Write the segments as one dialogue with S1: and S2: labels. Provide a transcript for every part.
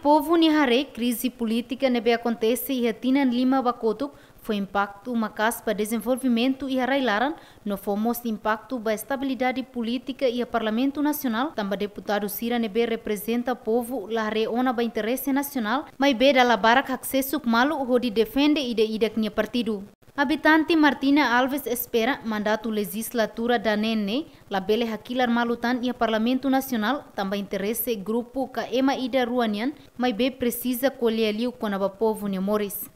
S1: povo ni crise política nebe acontece e em Lima Bakotuk foi impacto uma casa para desenvolvimento e arrailaran no famoso impacto para estabilidade política e a Parlamento Nacional. Também deputado Sira Nebe representa o povo la reona para interesse nacional, mas be da la acesso accesso malo o de defende e de idak partido. Habitante Martina Alves espera mandato legislatura da Nene, labele hakilar malutan ia Parlamento Nacional, também interesse grupo Kaema Ida Ruanian, mas bem precisa colher ali o povo
S2: Nemores.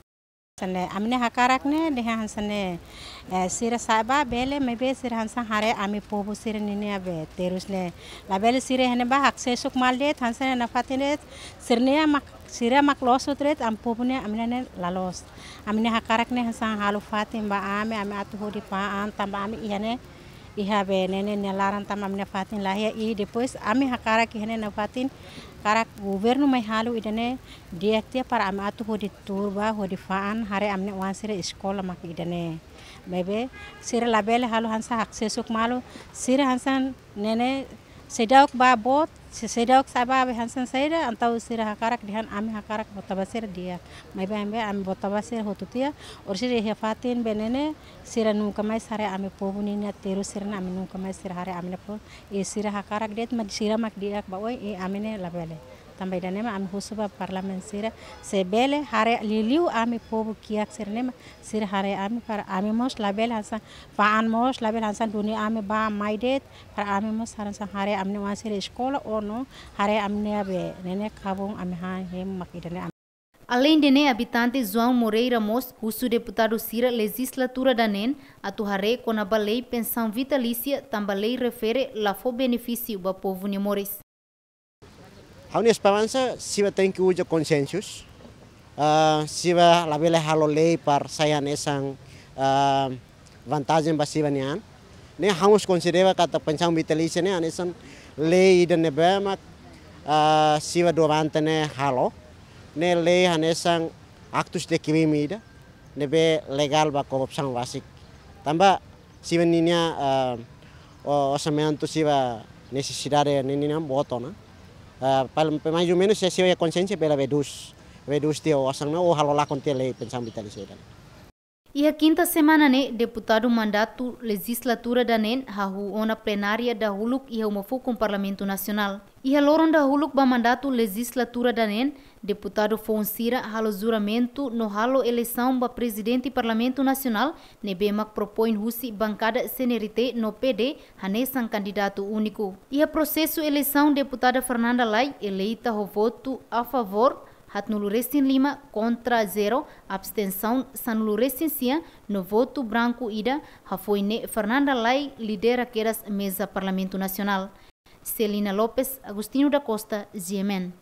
S2: आमने हाका रखने देहा हंसने सिर साबा बेले मे बे सिर हंसा हारे आम पोबू सिर निने अबे तेरुसने लाबेले सिर हने बा हक से सुख माल दे थनसे नफाते ने सिरने मक सिर मक लॉस उतरे आम पोबू आमने ने आमने हाका रखने हंसा हालु फाते बा आमे आमे आतु होरी पा तम आम यने iha be nene nelaran tam amne fatin lahia i depois ame hakara ki hene nafatin kara governo mai halu idane diaktia para ame atu di turba di faan hare amne wansire iskola mak idane bebe sir labele halu hansa sesuk malu sir hansan nene sedok babot, bot sedok saba be hansan saira anta usir hakarak dihan ami botabasir dia mai be ambe ami botabasir hotutia or sir he fatin benene sira nu kamai sare ami pobuni na teru sir na ami nu kamai sir hare ami na e mak dia ba oi e ami ne labele também da né, nema né, ami husuba parlamento sira sebele hare liliu ami pobu kiyak sirnema né, sir hare ami par ami mos label hasan faan mos label hasan duni ami ba maidet par ami mos hasan hare amne wasire escola ono hare amne abe nene kabung ami han hem makidane Além de ne
S1: habitante João Moreira Mos, o deputado Cira legislatura da NEN, atuharé com a lei pensão vitalícia, também refere lafo benefício para povo nimores.
S3: A una esperanza, si va a que huir consensos, uh, ah, si va la vela halo ley para sayan esang uh, ah, en basi nian. Ne hamus considera kata pensang vitalice ne anesan lei dan nebema uh, ah, si va dovante ne halo. Ne lei anesang actus de kibimida nebe legal ba korupsang wasik. Tamba si va ninia uh, o osamento si va necesidad de botona. uh, ah, mais ou menos se eu é consciência pela reduz reduz teu ação não ou halola com teu lei pensar vitalização
S1: e a quinta semana né, deputado mandato legislatura da NEN, hahu ona plenária da Huluk e homofu com o Parlamento Nacional. E loron da huluk ba mandato legislatura da deputado Fonsira halo juramento no halo eleição ba presidente parlamento nacional, nebemak propõe husi bancada senerite no PD, hanesan candidato único. E a processo eleição deputada Fernanda Lai, eleita o voto a favor, Hatnuluresin Lima contra zero, abstenção Sanuluresin Sia, no voto branco ida, Rafoine Fernanda Lai lidera queras mesa parlamento nacional. Celina Lopes, Agostinho da Costa, Ziemen.